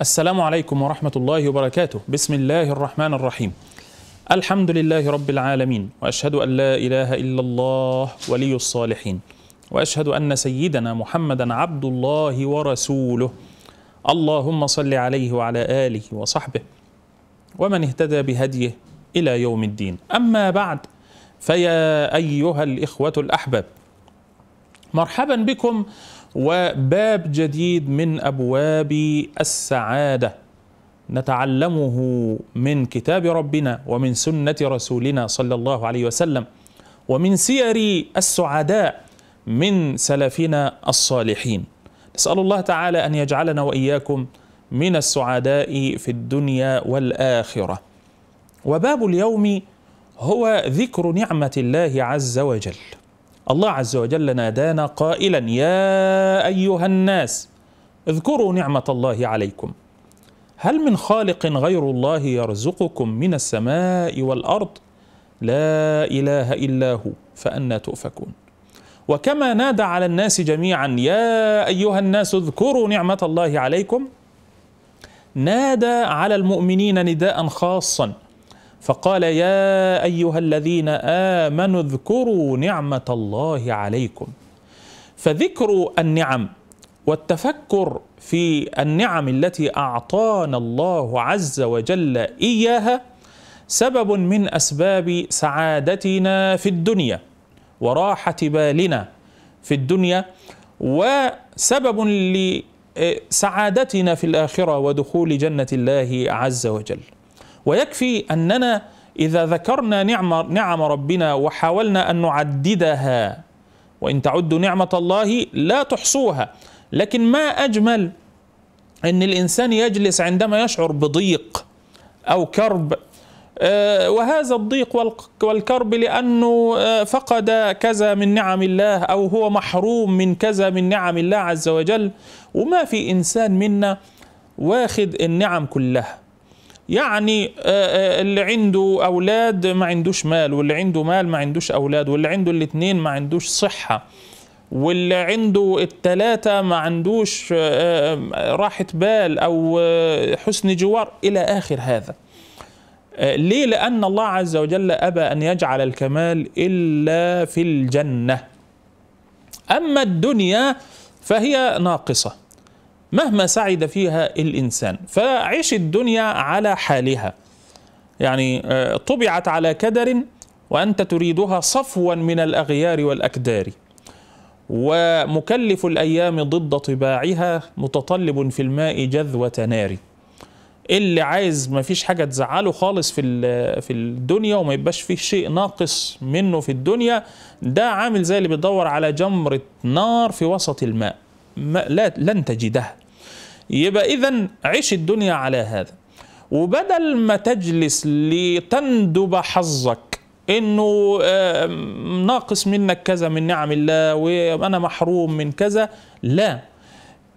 السلام عليكم ورحمة الله وبركاته بسم الله الرحمن الرحيم الحمد لله رب العالمين وأشهد أن لا إله إلا الله ولي الصالحين وأشهد أن سيدنا محمدا عبد الله ورسوله اللهم صل عليه وعلى آله وصحبه ومن اهتدى بهديه إلى يوم الدين أما بعد فيا أيها الإخوة الأحباب مرحبا بكم وباب جديد من ابواب السعاده نتعلمه من كتاب ربنا ومن سنه رسولنا صلى الله عليه وسلم ومن سير السعداء من سلفنا الصالحين نسال الله تعالى ان يجعلنا واياكم من السعداء في الدنيا والاخره وباب اليوم هو ذكر نعمه الله عز وجل الله عز وجل نادانا قائلا يا ايها الناس اذكروا نعمه الله عليكم هل من خالق غير الله يرزقكم من السماء والارض لا اله الا هو فانى تؤفكون وكما نادى على الناس جميعا يا ايها الناس اذكروا نعمه الله عليكم نادى على المؤمنين نداء خاصا فقال يا أيها الذين آمنوا اذكروا نعمة الله عليكم فذكر النعم والتفكر في النعم التي أعطانا الله عز وجل إياها سبب من أسباب سعادتنا في الدنيا وراحة بالنا في الدنيا وسبب لسعادتنا في الآخرة ودخول جنة الله عز وجل ويكفي اننا اذا ذكرنا نعم نعم ربنا وحاولنا ان نعددها وان تعدوا نعمه الله لا تحصوها لكن ما اجمل ان الانسان يجلس عندما يشعر بضيق او كرب آه، وهذا الضيق والكرب لانه آه، فقد كذا من نعم الله او هو محروم من كذا من نعم الله عز وجل وما في انسان منا واخد النعم كلها يعني آه، آه، اللي عنده أولاد ما عندوش مال واللي عنده مال ما عندوش أولاد واللي عنده الاثنين ما عندوش صحة واللي عنده الثلاثة ما عندوش آه، راحة بال أو حسن جوار إلى آخر هذا ليه لأن الله عز وجل أبى أن يجعل الكمال إلا في الجنة أما الدنيا فهي ناقصة مهما سعد فيها الإنسان فعش الدنيا على حالها يعني آه، طبعت على كدر وأنت تريدها صفوا من الأغيار والأكدار ومكلف الأيام ضد طباعها متطلب في الماء جذوة نار اللي عايز ما فيش حاجة تزعله خالص في في الدنيا وما يبقاش فيه شيء ناقص منه في الدنيا ده عامل زي اللي بيدور على جمرة نار في وسط الماء ما لا لن تجدها يبقى إذا عيش الدنيا على هذا وبدل ما تجلس لتندب حظك انه ناقص منك كذا من نعم الله وانا محروم من كذا لا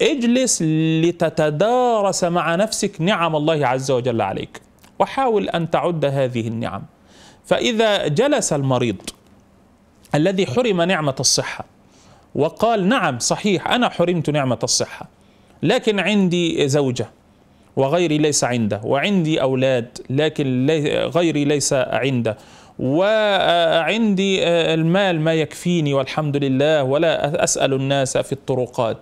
اجلس لتتدارس مع نفسك نعم الله عز وجل عليك وحاول ان تعد هذه النعم فاذا جلس المريض الذي حرم نعمه الصحه وقال نعم صحيح انا حرمت نعمه الصحه لكن عندي زوجة وغيري ليس عنده وعندي أولاد لكن غيري ليس عنده وعندي آه، المال ما يكفيني والحمد لله ولا أسأل الناس في الطرقات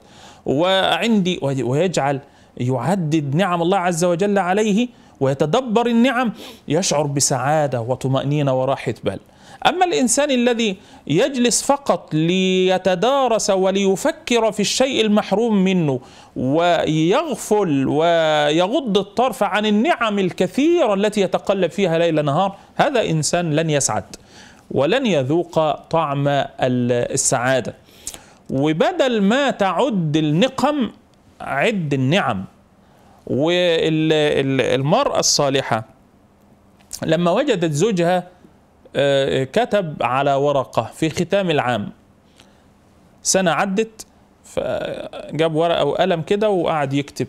وعندي ويجعل يعدد نعم الله عز وجل عليه ويتدبر النعم يشعر بسعادة وطمأنينة وراحة بال أما الإنسان الذي يجلس فقط ليتدارس وليفكر في الشيء المحروم منه ويغفل ويغض الطرف عن النعم الكثيرة التي يتقلب فيها ليل نهار هذا إنسان لن يسعد ولن يذوق طعم السعادة وبدل ما تعد النقم عد النعم والمرأة الصالحة لما وجدت زوجها آه، كتب على ورقة في ختام العام سنة عدت فجاب ورقة وقلم كده وقعد يكتب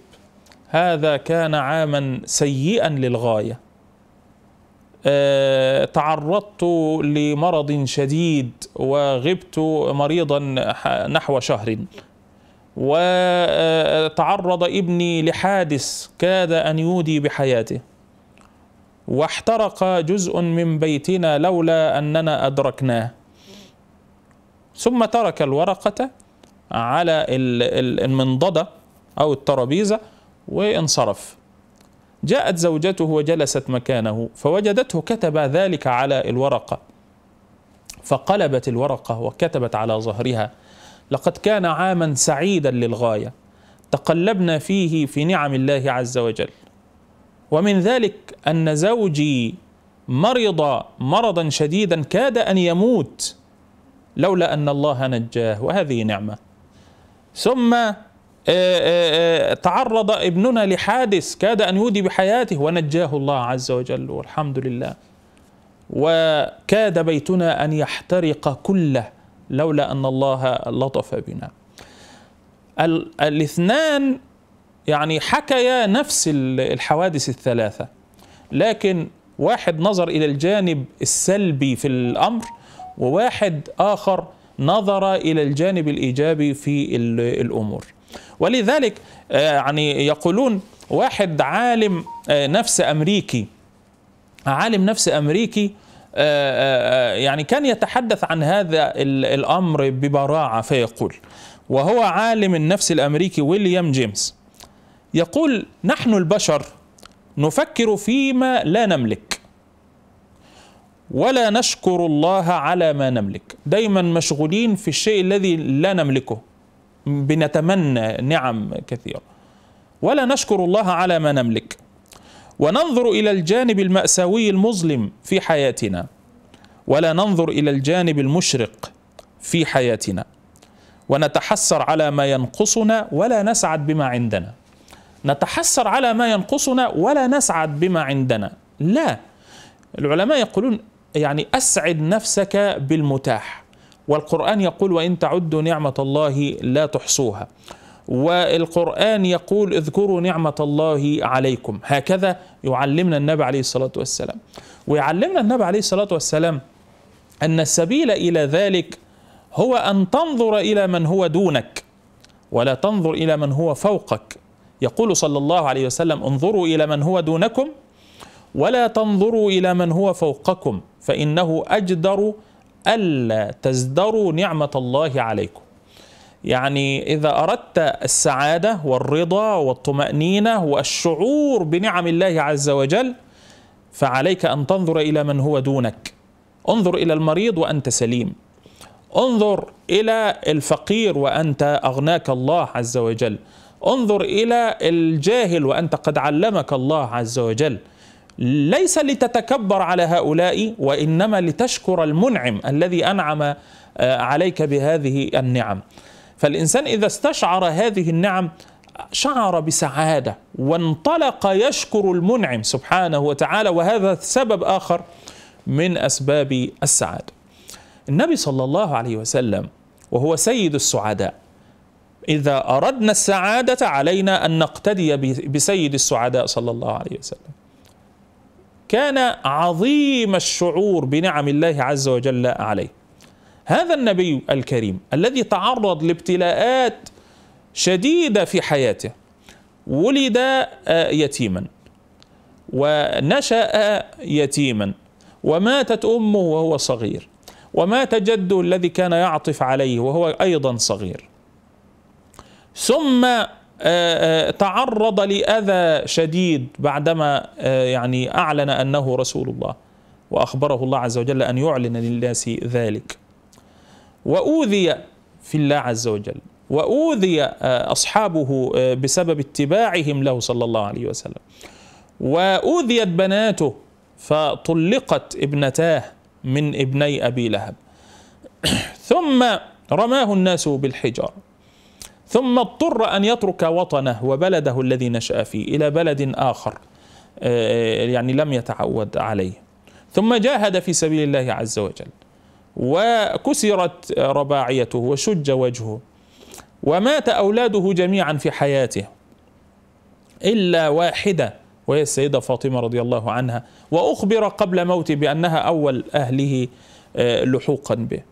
هذا كان عاما سيئا للغاية آه، تعرضت لمرض شديد وغبت مريضا نحو شهر وتعرض ابني لحادث كاد أن يودي بحياته واحترق جزء من بيتنا لولا أننا أدركناه ثم ترك الورقة على المنضدة أو الترابيزة وانصرف جاءت زوجته وجلست مكانه فوجدته كتب ذلك على الورقة فقلبت الورقة وكتبت على ظهرها لقد كان عاما سعيدا للغاية تقلبنا فيه في نعم الله عز وجل ومن ذلك أن زوجي مرض مرضا شديدا كاد أن يموت لولا أن الله نجاه وهذه نعمة ثم آه، آه، آه، تعرض ابننا لحادث كاد أن يودي بحياته ونجاه الله عز وجل والحمد لله وكاد بيتنا أن يحترق كله لولا أن الله لطف بنا الاثنان يعني حكيا نفس الحوادث الثلاثة لكن واحد نظر إلى الجانب السلبي في الأمر وواحد آخر نظر إلى الجانب الإيجابي في الأمور ولذلك آه، يعني يقولون واحد عالم آه، نفس أمريكي عالم نفس أمريكي آه، يعني كان يتحدث عن هذا الأمر ببراعة فيقول وهو عالم النفس الأمريكي ويليام جيمس يقول نحن البشر نفكر فيما لا نملك ولا نشكر الله على ما نملك دايما مشغولين في الشيء الذي لا نملكه بنتمنى نعم كثيرة ولا نشكر الله على ما نملك وننظر إلى الجانب المأساوي المظلم في حياتنا ولا ننظر إلى الجانب المشرق في حياتنا ونتحسر على ما ينقصنا ولا نسعد بما عندنا نتحسر على ما ينقصنا ولا نسعد بما عندنا لا العلماء يقولون يعني أسعد نفسك بالمتاح والقرآن يقول وإن تعدوا نعمة الله لا تحصوها والقرآن يقول اذكروا نعمة الله عليكم هكذا يعلمنا النبي عليه الصلاة والسلام ويعلمنا النبي عليه الصلاة والسلام أن السبيل إلى ذلك هو أن تنظر إلى من هو دونك ولا تنظر إلى من هو فوقك يقول صلى الله عليه وسلم انظروا إلى من هو دونكم ولا تنظروا الى من هو فوقكم فانه اجدر الا تزدروا نعمه الله عليكم يعني اذا اردت السعاده والرضا والطمانينه والشعور بنعم الله عز وجل فعليك ان تنظر الى من هو دونك انظر الى المريض وانت سليم انظر الى الفقير وانت اغناك الله عز وجل انظر الى الجاهل وانت قد علمك الله عز وجل ليس لتتكبر على هؤلاء وانما لتشكر المنعم الذي انعم آه، عليك بهذه النعم فالانسان اذا استشعر هذه النعم شعر بسعاده وانطلق يشكر المنعم سبحانه وتعالى وهذا سبب اخر من اسباب السعاده النبي صلى الله عليه وسلم وهو سيد السعداء اذا اردنا السعاده علينا ان نقتدي بسيد السعداء صلى الله عليه وسلم كان عظيم الشعور بنعم الله عز وجل عليه هذا النبي الكريم الذي تعرض لابتلاءات شديده في حياته ولد يتيما ونشا يتيما وماتت امه وهو صغير ومات جده الذي كان يعطف عليه وهو ايضا صغير ثم آه، آه، تعرض لأذى شديد بعدما آه، يعني أعلن أنه رسول الله وأخبره الله عز وجل أن يعلن للناس ذلك وأوذي في الله عز وجل وأوذي أصحابه بسبب اتباعهم له صلى الله عليه وسلم وأوذيت بناته فطلقت ابنتاه من ابني أبي لهب ثم رماه الناس بالحجاره ثم اضطر أن يترك وطنه وبلده الذي نشأ فيه إلى بلد آخر آه، يعني لم يتعود عليه ثم جاهد في سبيل الله عز وجل وكسرت رباعيته وشج وجهه ومات أولاده جميعا في حياته إلا واحدة وهي السيدة فاطمة رضي الله عنها وأخبر قبل موته بأنها أول أهله آه، لحوقا به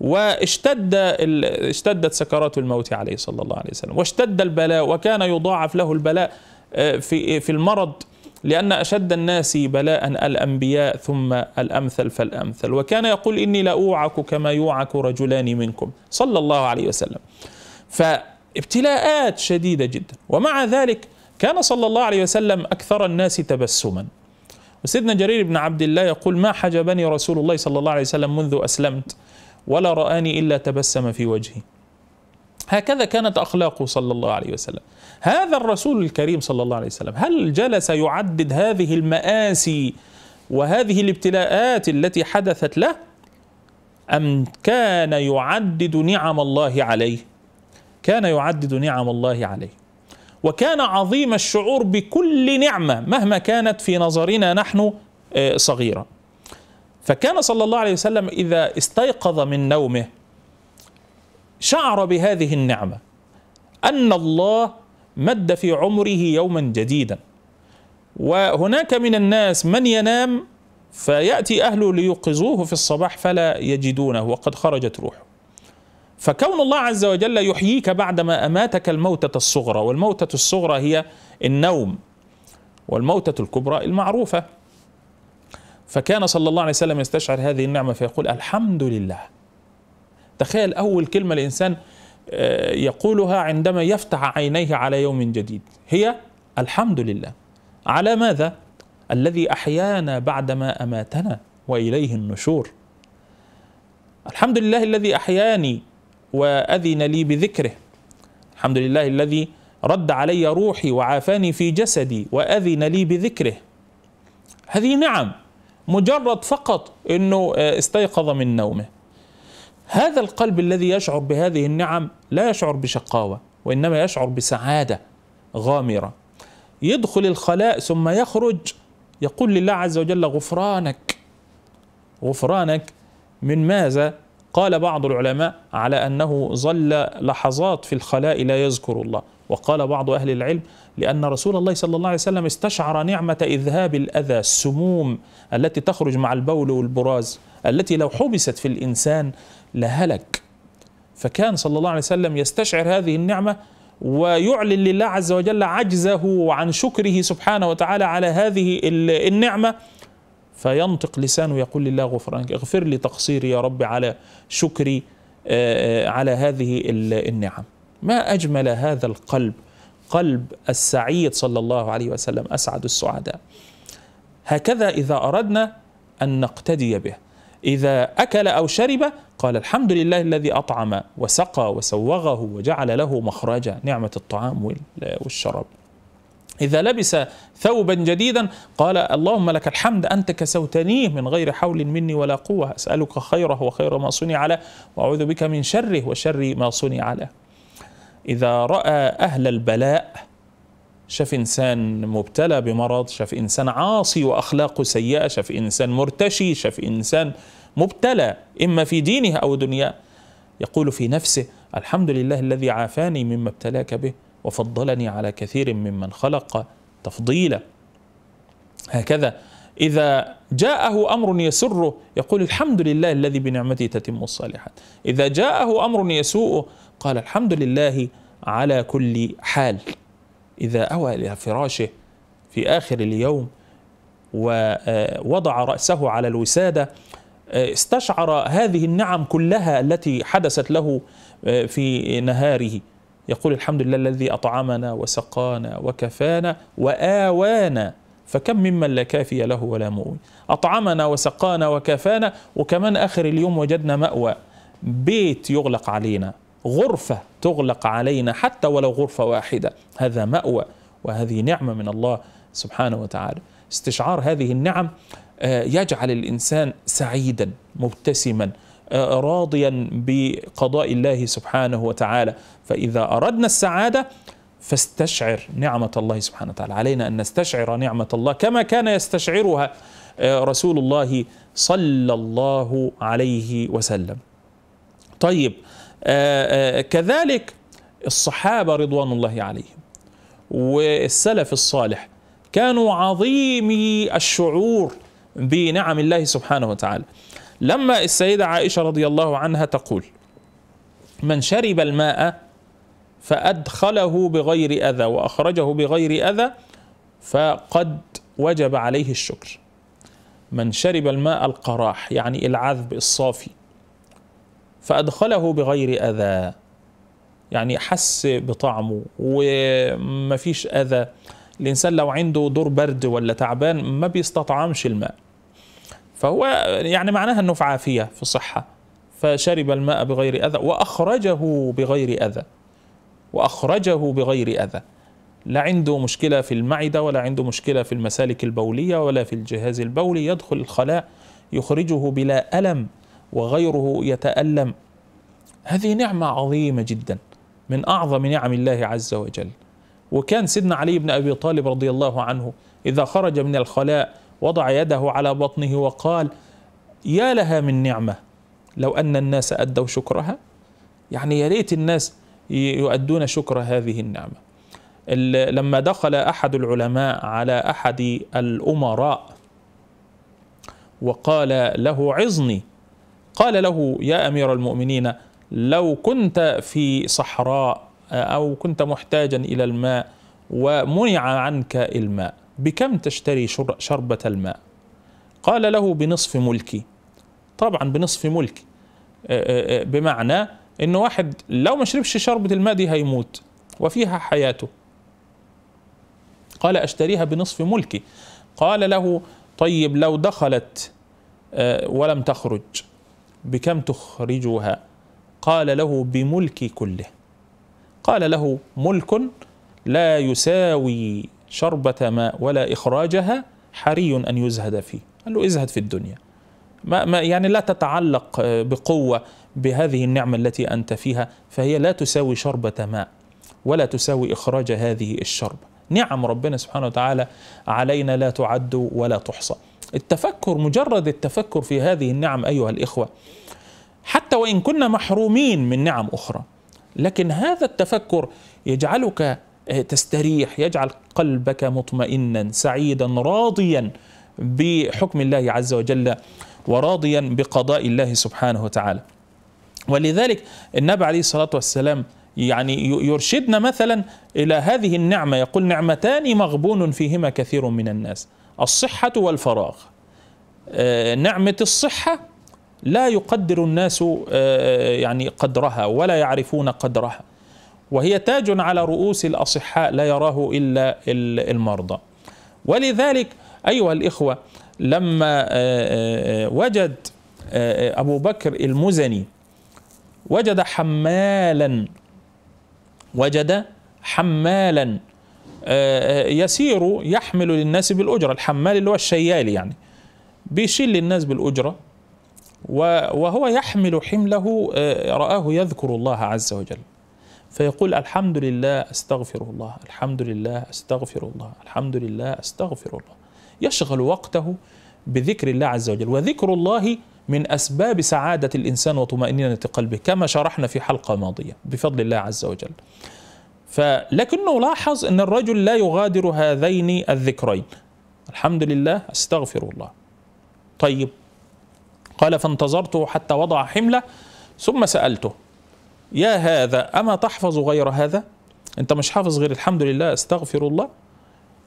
واشتد اشتدت سكرات الموت عليه صلى الله عليه وسلم واشتد البلاء وكان يضاعف له البلاء آه، في في المرض لأن أشد الناس بلاء الأنبياء ثم الأمثل فالأمثل وكان يقول إني لأوعك كما يوعك رجلان منكم صلى الله عليه وسلم فابتلاءات شديدة جدا ومع ذلك كان صلى الله عليه وسلم أكثر الناس تبسما وسيدنا جرير بن عبد الله يقول ما حجبني رسول الله صلى الله عليه وسلم منذ أسلمت ولا رآني إلا تبسم في وجهي هكذا كانت أخلاقه صلى الله عليه وسلم هذا الرسول الكريم صلى الله عليه وسلم هل جلس يعدد هذه المآسي وهذه الابتلاءات التي حدثت له أم كان يعدد نعم الله عليه كان يعدد نعم الله عليه وكان عظيم الشعور بكل نعمة مهما كانت في نظرنا نحن آه، صغيرة فكان صلى الله عليه وسلم إذا استيقظ من نومه شعر بهذه النعمة أن الله مد في عمره يوما جديدا وهناك من الناس من ينام فيأتي أهله ليوقظوه في الصباح فلا يجدونه وقد خرجت روحه فكون الله عز وجل يحييك بعدما أماتك الموتة الصغرى والموتة الصغرى هي النوم والموتة الكبرى المعروفة فكان صلى الله عليه وسلم يستشعر هذه النعمة فيقول الحمد لله تخيل أول كلمة الإنسان آه، يقولها عندما يفتح عينيه على يوم جديد هي الحمد لله على ماذا؟ الذي أحيانا بعدما أماتنا وإليه النشور الحمد لله الذي أحياني وأذن لي بذكره الحمد لله الذي رد علي روحي وعافاني في جسدي وأذن لي بذكره هذه نعم مجرد فقط انه آه، استيقظ من نومه هذا القلب الذي يشعر بهذه النعم لا يشعر بشقاوه وانما يشعر بسعاده غامره يدخل الخلاء ثم يخرج يقول لله عز وجل غفرانك غفرانك من ماذا قال بعض العلماء على انه ظل لحظات في الخلاء لا يذكر الله وقال بعض أهل العلم لأن رسول الله صلى الله عليه وسلم استشعر نعمة إذهاب الأذى السموم التي تخرج مع البول والبراز التي لو حبست في الإنسان لهلك فكان صلى الله عليه وسلم يستشعر هذه النعمة ويعلن لله عز وجل عجزه عن شكره سبحانه وتعالى على هذه النعمة فينطق لسانه يقول لله غفرانك اغفر لي تقصيري يا رب على شكري آه، آه، على هذه النعم ما اجمل هذا القلب قلب السعيد صلى الله عليه وسلم اسعد السعداء هكذا اذا اردنا ان نقتدي به اذا اكل او شرب قال الحمد لله الذي اطعم وسقى وسوغه وجعل له مخرجا نعمه الطعام والشراب إذا لبس ثوبا جديدا قال اللهم لك الحمد أنت كسوتنيه من غير حول مني ولا قوة أسألك خيره وخير ما صنع له وأعوذ بك من شره وشر ما صنع له إذا رأى أهل البلاء شاف إنسان مبتلى بمرض شاف إنسان عاصي وأخلاقه سيئة شاف إنسان مرتشي شاف إنسان مبتلى إما في دينه أو دنياه يقول في نفسه الحمد لله الذي عافاني مما ابتلاك به وفضلني على كثير ممن خلق تفضيلا هكذا إذا جاءه أمر يسره يقول الحمد لله الذي بنعمته تتم الصالحات إذا جاءه أمر يسوءه قال الحمد لله على كل حال إذا أوى إلى فراشه في آخر اليوم ووضع آه، رأسه على الوسادة آه، استشعر هذه النعم كلها التي حدثت له آه، في نهاره يقول الحمد لله الذي أطعمنا وسقانا وكفانا وآوانا فكم ممن لا كافي له ولا مؤوي أطعمنا وسقانا وكفانا وكمان آخر اليوم وجدنا مأوى بيت يغلق علينا غرفة تغلق علينا حتى ولو غرفة واحدة هذا مأوى وهذه نعمة من الله سبحانه وتعالى استشعار هذه النعم آه، يجعل الإنسان سعيدا مبتسما آه، راضيا بقضاء الله سبحانه وتعالى فإذا أردنا السعادة فاستشعر نعمة الله سبحانه وتعالى علينا أن نستشعر نعمة الله كما كان يستشعرها آه، رسول الله صلى الله عليه وسلم طيب آه، آه، كذلك الصحابة رضوان الله عليهم والسلف الصالح كانوا عظيمي الشعور بنعم الله سبحانه وتعالى لما السيدة عائشة رضي الله عنها تقول من شرب الماء فأدخله بغير أذى وأخرجه بغير أذى فقد وجب عليه الشكر من شرب الماء القراح يعني العذب الصافي فأدخله بغير أذى يعني حس بطعمه ومفيش أذى الإنسان لو عنده دور برد ولا تعبان ما بيستطعمش الماء فهو يعني معناها أنه في عافية في صحة فشرب الماء بغير أذى وأخرجه بغير أذى وأخرجه بغير أذى لا عنده مشكلة في المعدة ولا عنده مشكلة في المسالك البولية ولا في الجهاز البولي يدخل الخلاء يخرجه بلا ألم وغيره يتألم هذه نعمة عظيمة جدا من أعظم نعم الله عز وجل وكان سيدنا علي بن أبي طالب رضي الله عنه إذا خرج من الخلاء وضع يده على بطنه وقال يا لها من نعمة لو أن الناس أدوا شكرها يعني يا ريت الناس يؤدون شكر هذه النعمة لما دخل أحد العلماء على أحد الأمراء وقال له عظني قال له يا امير المؤمنين لو كنت في صحراء او كنت محتاجا الى الماء ومنع عنك الماء بكم تشتري شربه الماء قال له بنصف ملكي طبعا بنصف ملكي بمعنى ان واحد لو ما شربش شربه الماء دي هيموت وفيها حياته قال اشتريها بنصف ملكي قال له طيب لو دخلت ولم تخرج بكم تخرجها قال له بملكي كله قال له ملك لا يساوي شربة ماء ولا إخراجها حري أن يزهد فيه قال له ازهد في الدنيا ما ما يعني لا تتعلق آه، بقوة بهذه النعمة التي أنت فيها فهي لا تساوي شربة ماء ولا تساوي إخراج هذه الشربة نعم ربنا سبحانه وتعالى علينا لا تعد ولا تحصى التفكر مجرد التفكر في هذه النعم ايها الاخوه حتى وان كنا محرومين من نعم اخرى لكن هذا التفكر يجعلك آه، تستريح يجعل قلبك مطمئنا سعيدا راضيا بحكم الله عز وجل وراضيا بقضاء الله سبحانه وتعالى ولذلك النبي عليه الصلاه والسلام يعني يرشدنا مثلا الى هذه النعمه يقول نعمتان مغبون فيهما كثير من الناس الصحة والفراغ آه، نعمة الصحة لا يقدر الناس آه، يعني قدرها ولا يعرفون قدرها وهي تاج على رؤوس الأصحاء لا يراه إلا المرضى ولذلك أيها الإخوة لما آه، وجد أبو بكر المزني وجد حمالا وجد حمالا آه، آه، يسير يحمل للناس بالأجرة الحمال اللي هو الشيال يعني بيشيل للناس بالأجرة وهو يحمل حمله آه، رآه يذكر الله عز وجل فيقول الحمد لله أستغفر الله الحمد لله أستغفر الله الحمد لله أستغفر الله يشغل وقته بذكر الله عز وجل وذكر الله من أسباب سعادة الإنسان وطمأنينة قلبه كما شرحنا في حلقة ماضية بفضل الله عز وجل فلكنه لاحظ أن الرجل لا يغادر هذين الذكرين الحمد لله أستغفر الله طيب قال فانتظرته حتى وضع حملة ثم سألته يا هذا أما تحفظ غير هذا أنت مش حافظ غير الحمد لله أستغفر الله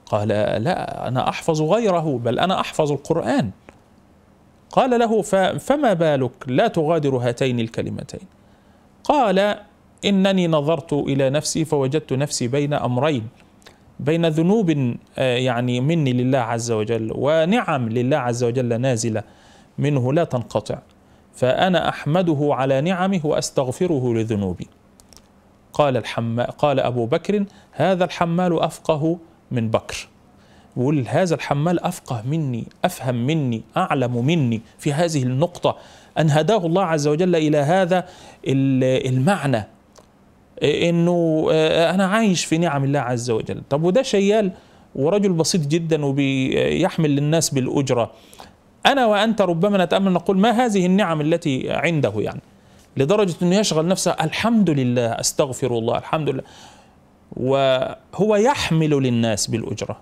قال لا أنا أحفظ غيره بل أنا أحفظ القرآن قال له فما بالك لا تغادر هاتين الكلمتين قال انني نظرت الى نفسي فوجدت نفسي بين امرين بين ذنوب آه، يعني مني لله عز وجل ونعم لله عز وجل نازله منه لا تنقطع فانا احمده على نعمه واستغفره لذنوبي قال الحمال قال ابو بكر هذا الحمال افقه من بكر بيقول هذا الحمال افقه مني افهم مني اعلم مني في هذه النقطه ان هداه الله عز وجل الى هذا المعنى انه آه، انا عايش في نعم الله عز وجل طب وده شيال ورجل بسيط جدا وبيحمل للناس بالاجره انا وانت ربما نتامل نقول ما هذه النعم التي عنده يعني لدرجه انه يشغل نفسه الحمد لله استغفر الله الحمد لله وهو يحمل للناس بالاجره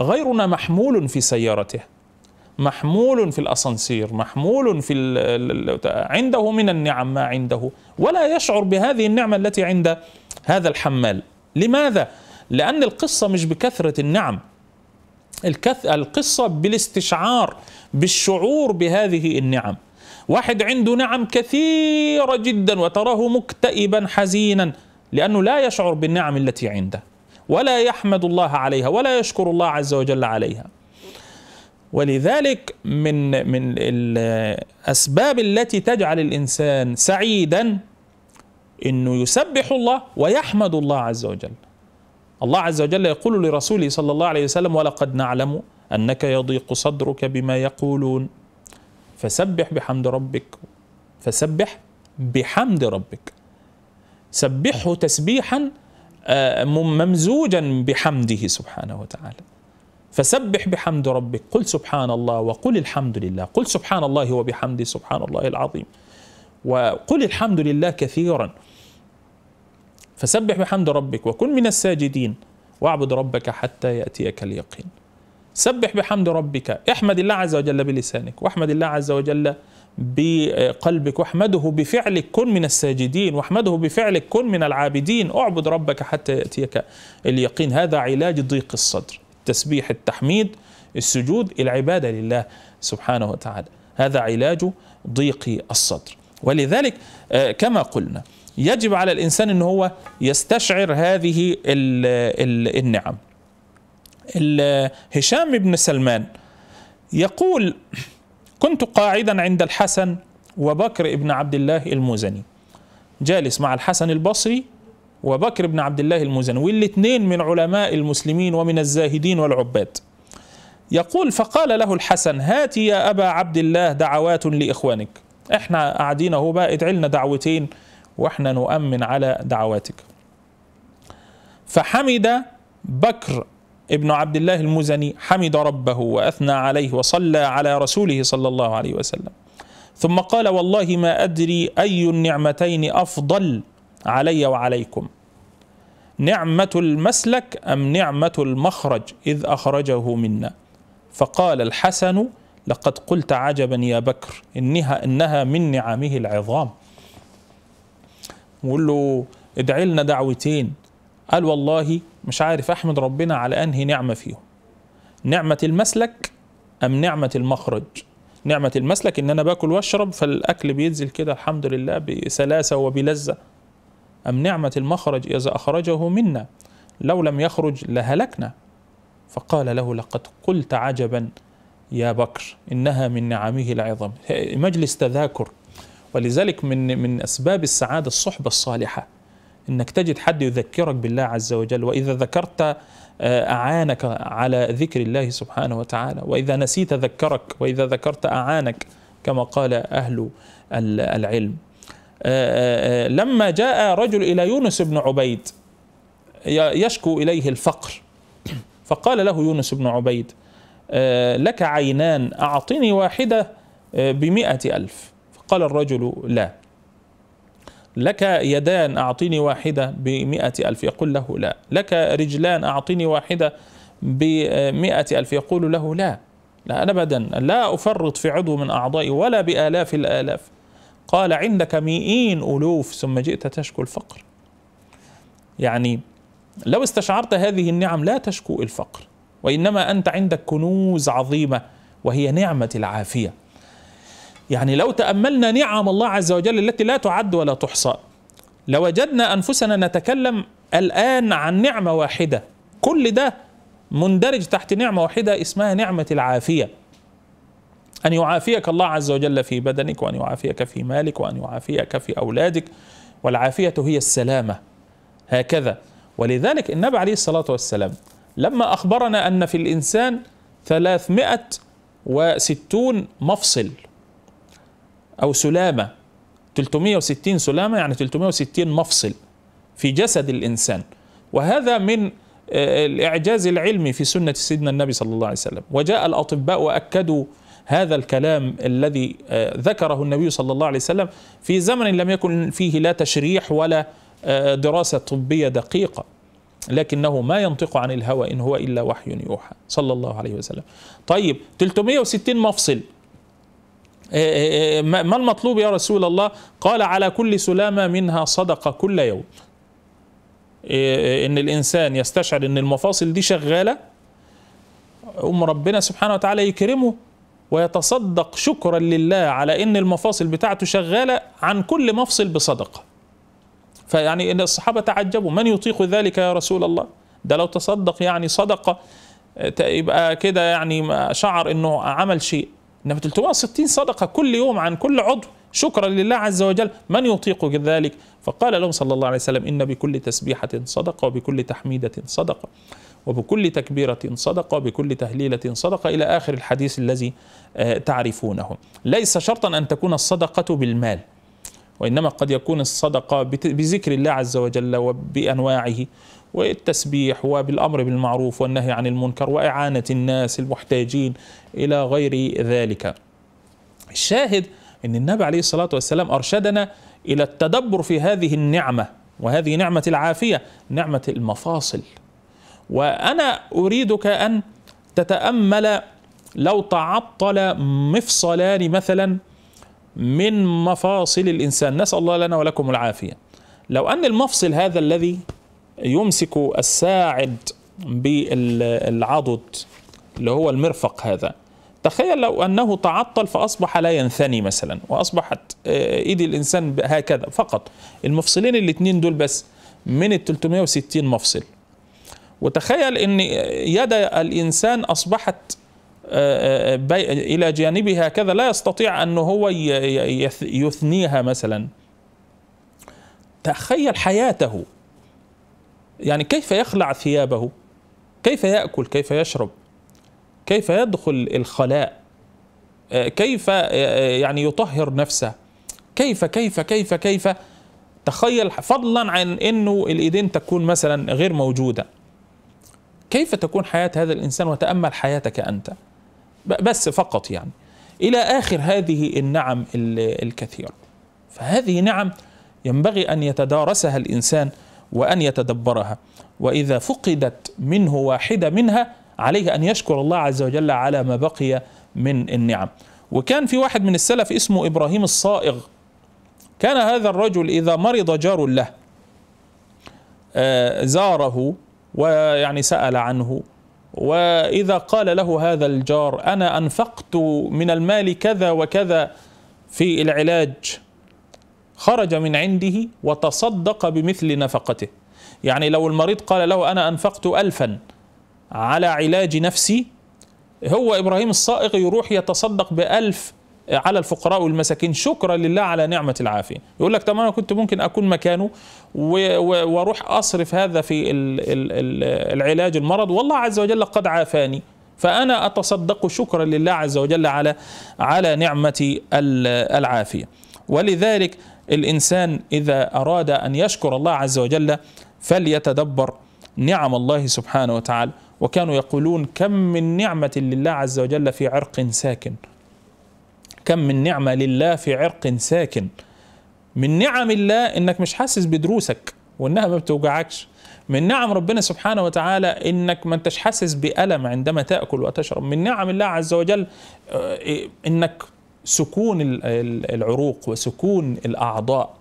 غيرنا محمول في سيارته محمول في الاسانسير محمول في عنده من النعم ما عنده ولا يشعر بهذه النعمه التي عند هذا الحمال لماذا لان القصه مش بكثره النعم الكث... القصه بالاستشعار بالشعور بهذه النعم واحد عنده نعم كثيره جدا وتراه مكتئبا حزينا لانه لا يشعر بالنعم التي عنده ولا يحمد الله عليها ولا يشكر الله عز وجل عليها ولذلك من من الاسباب التي تجعل الانسان سعيدا انه يسبح الله ويحمد الله عز وجل. الله عز وجل يقول لرسوله صلى الله عليه وسلم ولقد نعلم انك يضيق صدرك بما يقولون فسبح بحمد ربك فسبح بحمد ربك سبحه تسبيحا آه، ممزوجا بحمده سبحانه وتعالى فسبح بحمد ربك قل سبحان الله وقل الحمد لله قل سبحان الله وبحمده سبحان الله العظيم وقل الحمد لله كثيرا فسبح بحمد ربك وكن من الساجدين واعبد ربك حتى يأتيك اليقين سبح بحمد ربك احمد الله عز وجل بلسانك واحمد الله عز وجل بقلبك واحمده بفعلك كن من الساجدين واحمده بفعلك كن من العابدين اعبد ربك حتى يأتيك اليقين هذا علاج ضيق الصدر التسبيح التحميد السجود العبادة لله سبحانه وتعالى هذا علاج ضيق الصدر ولذلك آه، كما قلنا يجب على الإنسان أن هو يستشعر هذه النعم هشام بن سلمان يقول كنت قاعدا عند الحسن وبكر بن عبد الله المزني جالس مع الحسن البصري وبكر بن عبد الله المزني والاثنين من علماء المسلمين ومن الزاهدين والعباد يقول فقال له الحسن هات يا أبا عبد الله دعوات لإخوانك احنا قاعدين اهو بقى ادعي لنا دعوتين واحنا نؤمن على دعواتك فحمد بكر ابن عبد الله المزني حمد ربه واثنى عليه وصلى على رسوله صلى الله عليه وسلم ثم قال والله ما ادري اي النعمتين افضل علي وعليكم نعمة المسلك أم نعمة المخرج إذ أخرجه منا فقال الحسن لقد قلت عجبا يا بكر إنها إنها من نعمه العظام وقول له ادعي لنا دعوتين قال والله مش عارف أحمد ربنا على أنهي نعمة فيهم نعمة المسلك أم نعمة المخرج نعمة المسلك إن أنا باكل وأشرب فالأكل بينزل كده الحمد لله بسلاسة وبلذة أم نعمة المخرج إذا أخرجه منا لو لم يخرج لهلكنا فقال له لقد قلت عجبا يا بكر إنها من نعمه العظم مجلس تذاكر ولذلك من من أسباب السعادة الصحبة الصالحة انك تجد حد يذكرك بالله عز وجل واذا ذكرت آه، اعانك على ذكر الله سبحانه وتعالى واذا نسيت ذكرك واذا ذكرت اعانك كما قال اهل العلم آه، آه، آه، لما جاء رجل الى يونس بن عبيد يشكو اليه الفقر فقال له يونس بن عبيد لك عينان اعطني واحده بمئة ألف فقال الرجل لا لك يدان اعطني واحدة بمئة ألف يقول له لا لك رجلان اعطني واحدة بمئة ألف يقول له لا لا أبدا لا أفرط في عضو من أعضائي ولا بآلاف الآلاف قال عندك مئين ألوف ثم جئت تشكو الفقر يعني لو استشعرت هذه النعم لا تشكو الفقر وإنما أنت عندك كنوز عظيمة وهي نعمة العافية يعني لو تأملنا نعم الله عز وجل التي لا تعد ولا تحصى لوجدنا أنفسنا نتكلم الآن عن نعمة واحدة كل ده مندرج تحت نعمة واحدة اسمها نعمة العافية أن يعافيك الله عز وجل في بدنك وأن يعافيك في مالك وأن يعافيك في أولادك والعافية هي السلامة هكذا ولذلك النبي عليه الصلاة والسلام لما أخبرنا أن في الإنسان 360 مفصل أو سلامة 360 سلامة يعني 360 مفصل في جسد الإنسان وهذا من آه، الإعجاز العلمي في سنة سيدنا النبي صلى الله عليه وسلم وجاء الأطباء وأكدوا هذا الكلام الذي آه، ذكره النبي صلى الله عليه وسلم في زمن لم يكن فيه لا تشريح ولا آه، دراسة طبية دقيقة لكنه ما ينطق عن الهوى إن هو إلا وحي يوحى صلى الله عليه وسلم طيب 360 مفصل آه، ما المطلوب يا رسول الله قال على كل سلامة منها صدقة كل يوم إن الإنسان يستشعر أن المفاصل دي شغالة أم ربنا سبحانه وتعالى يكرمه ويتصدق شكرا لله على ان المفاصل بتاعته شغاله عن كل مفصل بصدقه فيعني ان الصحابه تعجبوا من يطيق ذلك يا رسول الله ده لو تصدق يعني صدقه يبقى كده يعني شعر انه عمل شيء انما 360 صدقه كل يوم عن كل عضو شكرا لله عز وجل من يطيق ذلك فقال لهم صلى الله عليه وسلم ان بكل تسبيحه صدقه وبكل تحميده صدقه وبكل تكبيرة صدقة وبكل تهليلة صدقة إلى آخر الحديث الذي آه، تعرفونه ليس شرطا أن تكون الصدقة بالمال وإنما قد يكون الصدقة بذكر الله عز وجل وبأنواعه والتسبيح وبالأمر بالمعروف والنهي عن المنكر وإعانة الناس المحتاجين إلى غير ذلك الشاهد أن النبي عليه الصلاة والسلام أرشدنا إلى التدبر في هذه النعمة وهذه نعمة العافية نعمة المفاصل وأنا أريدك أن تتأمل لو تعطل مفصلان مثلا من مفاصل الإنسان نسأل الله لنا ولكم العافية لو أن المفصل هذا الذي يمسك الساعد بالعضد اللي هو المرفق هذا تخيل لو انه تعطل فاصبح لا ينثني مثلا واصبحت آه، ايد الانسان هكذا فقط المفصلين الاثنين دول بس من ال 360 مفصل وتخيل ان يد الانسان اصبحت آه، آه، الى جانبها هكذا لا يستطيع ان هو يثنيها مثلا تخيل حياته يعني كيف يخلع ثيابه كيف ياكل كيف يشرب كيف يدخل الخلاء آه، كيف يعني يطهر نفسه كيف كيف كيف كيف تخيل فضلا عن انه الايدين تكون مثلا غير موجوده كيف تكون حياة هذا الإنسان وتأمل حياتك أنت بس فقط يعني إلى آخر هذه النعم الكثيرة فهذه نعم ينبغي أن يتدارسها الإنسان وأن يتدبرها وإذا فقدت منه واحدة منها عليه أن يشكر الله عز وجل على ما بقي من النعم وكان في واحد من السلف اسمه إبراهيم الصائغ كان هذا الرجل إذا مرض جار له آه، زاره ويعني سأل عنه وإذا قال له هذا الجار أنا أنفقت من المال كذا وكذا في العلاج خرج من عنده وتصدق بمثل نفقته يعني لو المريض قال له أنا أنفقت ألفا على علاج نفسي هو إبراهيم الصائغ يروح يتصدق بألف على الفقراء والمساكين شكرا لله على نعمة العافية يقول لك طب أنا كنت ممكن أكون مكانه واروح اصرف هذا في العلاج المرض والله عز وجل قد عافاني فانا اتصدق شكرا لله عز وجل على على نعمه العافيه ولذلك الانسان اذا اراد ان يشكر الله عز وجل فليتدبر نعم الله سبحانه وتعالى وكانوا يقولون كم من نعمه لله عز وجل في عرق ساكن كم من نعمه لله في عرق ساكن من نعم الله انك مش حاسس بدروسك وانها ما بتوجعكش من نعم ربنا سبحانه وتعالى انك ما انتش حاسس بالم عندما تاكل وتشرب من نعم الله عز وجل آه، انك سكون العروق وسكون الاعضاء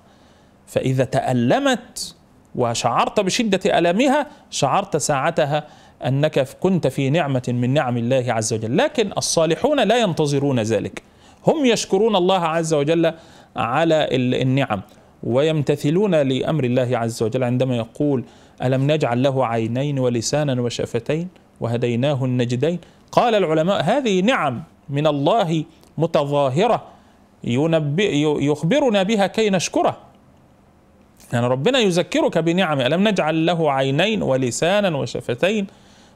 فاذا تالمت وشعرت بشده المها شعرت ساعتها انك كنت في نعمه من نعم الله عز وجل لكن الصالحون لا ينتظرون ذلك هم يشكرون الله عز وجل على النعم ويمتثلون لامر الله عز وجل عندما يقول الم نجعل له عينين ولسانا وشفتين وهديناه النجدين قال العلماء هذه نعم من الله متظاهره يخبرنا بها كي نشكره يعني ربنا يذكرك بنعمه الم نجعل له عينين ولسانا وشفتين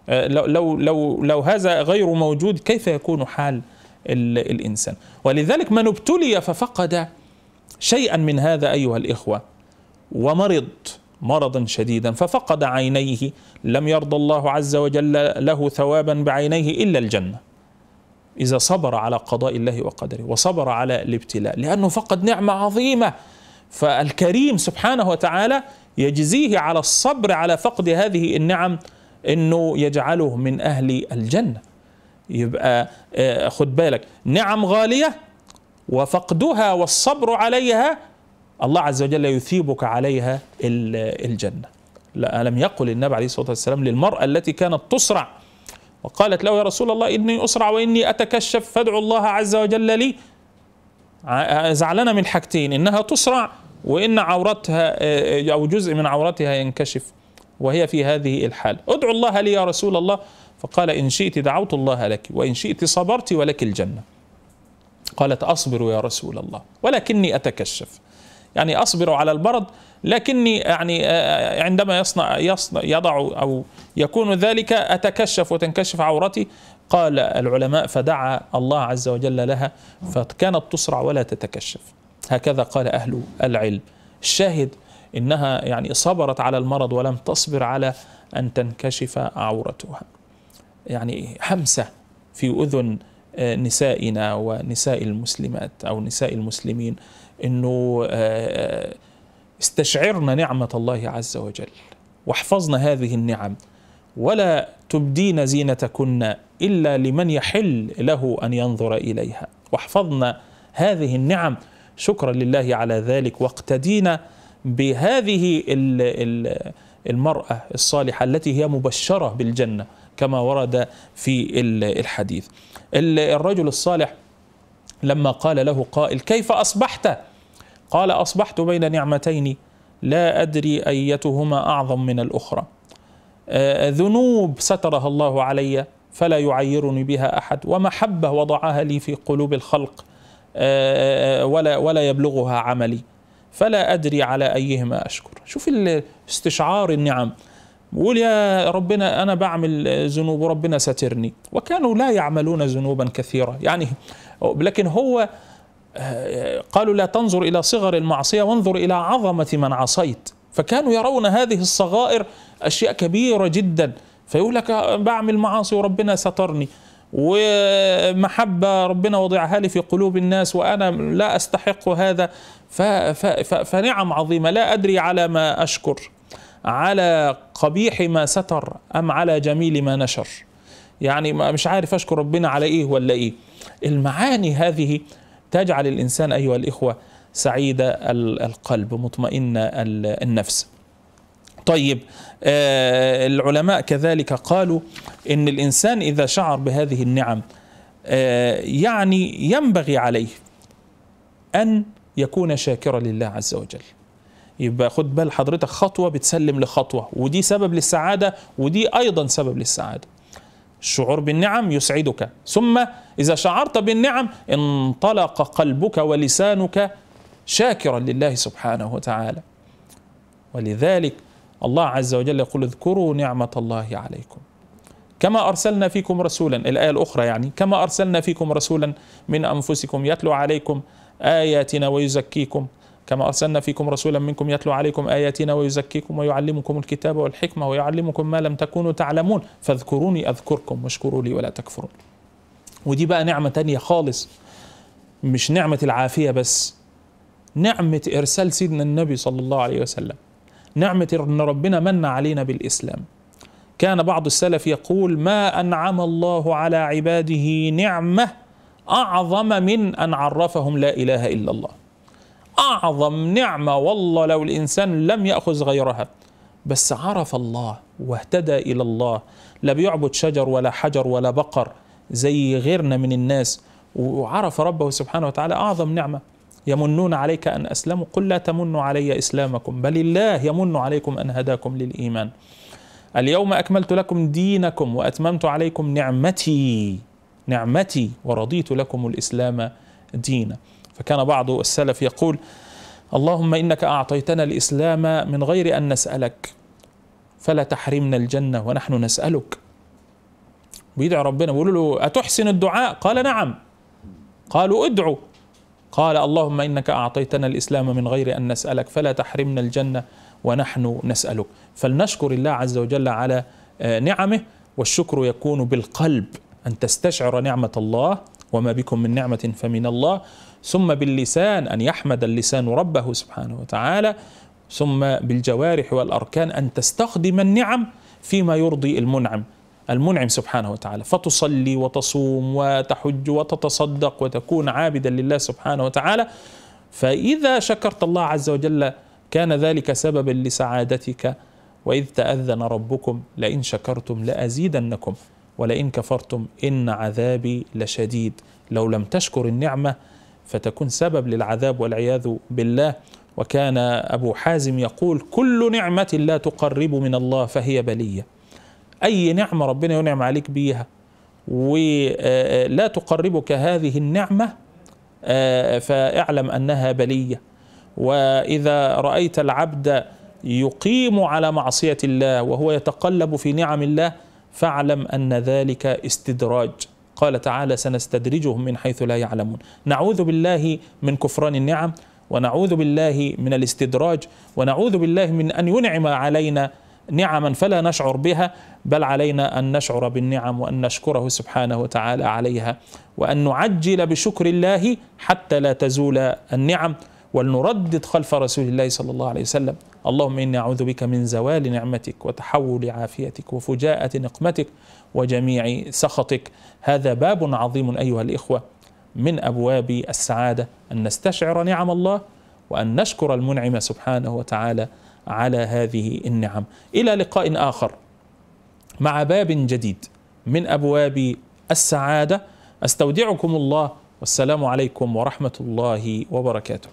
آه، لو لو لو, لو هذا غير موجود كيف يكون حال الانسان ولذلك من ابتلي ففقد شيئا من هذا أيها الإخوة ومرض مرضا شديدا ففقد عينيه لم يرضى الله عز وجل له ثوابا بعينيه إلا الجنة إذا صبر على قضاء الله وقدره وصبر على الابتلاء لأنه فقد نعمة عظيمة فالكريم سبحانه وتعالى يجزيه على الصبر على فقد هذه النعم انه يجعله من اهل الجنه يبقى آه، خد بالك نعم غاليه وفقدها والصبر عليها الله عز وجل يثيبك عليها الجنة لا ألم يقل النبي عليه الصلاة والسلام للمرأة التي كانت تسرع وقالت له يا رسول الله إني أسرع وإني أتكشف فادعو الله عز وجل لي زعلانة من حاجتين إنها تسرع وإن عورتها أو جزء من عورتها ينكشف وهي في هذه الحال ادعو الله لي يا رسول الله فقال إن شئت دعوت الله لك وإن شئت صبرت ولك الجنة قالت أصبر يا رسول الله ولكني أتكشف يعني أصبر على البرد لكني يعني آه، آه، عندما يصنع, يصنع يضع أو يكون ذلك أتكشف وتنكشف عورتي قال العلماء فدعا الله عز وجل لها فكانت تصرع ولا تتكشف هكذا قال أهل العلم الشاهد إنها يعني صبرت على المرض ولم تصبر على أن تنكشف عورتها يعني حمسة في أذن نسائنا ونساء المسلمات او نساء المسلمين انه آه، استشعرنا نعمه الله عز وجل واحفظنا هذه النعم ولا تبدين زينتكن الا لمن يحل له ان ينظر اليها واحفظنا هذه النعم شكرا لله على ذلك واقتدينا بهذه المراه الصالحه التي هي مبشره بالجنه كما ورد في الحديث الرجل الصالح لما قال له قائل كيف أصبحت قال أصبحت بين نعمتين لا أدري أيتهما أعظم من الأخرى آه، ذنوب سترها الله علي فلا يعيرني بها أحد ومحبة وضعها لي في قلوب الخلق آه، ولا ولا يبلغها عملي فلا أدري على أيهما أشكر شوف استشعار النعم وقول يا ربنا أنا بعمل ذنوب وربنا سترني وكانوا لا يعملون ذنوبا كثيرة يعني لكن هو آه، قالوا لا تنظر إلى صغر المعصية وانظر إلى عظمة من عصيت فكانوا يرون هذه الصغائر أشياء كبيرة جدا فيقول لك آه، بعمل معاصي وربنا سترني ومحبة ربنا وضعها لي في قلوب الناس وأنا لا أستحق هذا فنعم عظيمة لا أدري على ما أشكر على قبيح ما ستر أم على جميل ما نشر يعني مش عارف أشكر ربنا على إيه ولا إيه المعاني هذه تجعل الإنسان أيها الإخوة سعيد القلب مطمئن النفس طيب آه العلماء كذلك قالوا ان الانسان اذا شعر بهذه النعم آه يعني ينبغي عليه ان يكون شاكرا لله عز وجل يبقى خد بال حضرتك خطوه بتسلم لخطوه ودي سبب للسعاده ودي ايضا سبب للسعاده الشعور بالنعم يسعدك ثم اذا شعرت بالنعم انطلق قلبك ولسانك شاكرا لله سبحانه وتعالى ولذلك الله عز وجل يقول اذكروا نعمه الله عليكم كما ارسلنا فيكم رسولا الايه الاخرى يعني كما ارسلنا فيكم رسولا من انفسكم يتلو عليكم اياتنا ويزكيكم كما أرسلنا فيكم رسولا منكم يتلو عليكم آياتنا ويزكيكم ويعلمكم الكتاب والحكمة ويعلمكم ما لم تكونوا تعلمون فاذكروني أذكركم واشكروا لي ولا تكفرون ودي بقى نعمة تانية خالص مش نعمة العافية بس نعمة إرسال سيدنا النبي صلى الله عليه وسلم نعمة أن ربنا من علينا بالإسلام كان بعض السلف يقول ما أنعم الله على عباده نعمة أعظم من أن عرفهم لا إله إلا الله أعظم نعمة والله لو الإنسان لم يأخذ غيرها بس عرف الله واهتدى إلى الله لا بيعبد شجر ولا حجر ولا بقر زي غيرنا من الناس وعرف ربه سبحانه وتعالى أعظم نعمة يمنون عليك أن أسلموا قل لا تمنوا علي إسلامكم بل الله يمن عليكم أن هداكم للإيمان اليوم أكملت لكم دينكم وأتممت عليكم نعمتي نعمتي ورضيت لكم الإسلام دينا فكان بعض السلف يقول اللهم انك اعطيتنا الاسلام من غير ان نسالك فلا تحرمنا الجنه ونحن نسالك بيدعي ربنا بيقول له اتحسن الدعاء قال نعم قالوا ادعوا قال اللهم انك اعطيتنا الاسلام من غير ان نسالك فلا تحرمنا الجنه ونحن نسالك فلنشكر الله عز وجل على آه، نعمه والشكر يكون بالقلب ان تستشعر نعمه الله وما بكم من نعمه فمن الله ثم باللسان أن يحمد اللسان ربه سبحانه وتعالى ثم بالجوارح والأركان أن تستخدم النعم فيما يرضي المنعم المنعم سبحانه وتعالى فتصلي وتصوم وتحج وتتصدق وتكون عابدا لله سبحانه وتعالى فإذا شكرت الله عز وجل كان ذلك سببا لسعادتك وإذ تأذن ربكم لئن شكرتم لأزيدنكم ولئن كفرتم إن عذابي لشديد لو لم تشكر النعمة فتكون سبب للعذاب والعياذ بالله وكان أبو حازم يقول كل نعمة لا تقرب من الله فهي بلية أي نعمة ربنا ينعم عليك بيها ولا تقربك هذه النعمة فاعلم أنها بلية وإذا رأيت العبد يقيم على معصية الله وهو يتقلب في نعم الله فاعلم أن ذلك استدراج قال تعالى سنستدرجهم من حيث لا يعلمون نعوذ بالله من كفران النعم ونعوذ بالله من الاستدراج ونعوذ بالله من ان ينعم علينا نعما فلا نشعر بها بل علينا ان نشعر بالنعم وان نشكره سبحانه وتعالى عليها وان نعجل بشكر الله حتى لا تزول النعم ولنردد خلف رسول الله صلى الله عليه وسلم اللهم إني أعوذ بك من زوال نعمتك وتحول عافيتك وفجاءة نقمتك وجميع سخطك هذا باب عظيم ايها الاخوه من ابواب السعاده ان نستشعر نعم الله وان نشكر المنعم سبحانه وتعالى على هذه النعم الى لقاء اخر مع باب جديد من ابواب السعاده استودعكم الله والسلام عليكم ورحمه الله وبركاته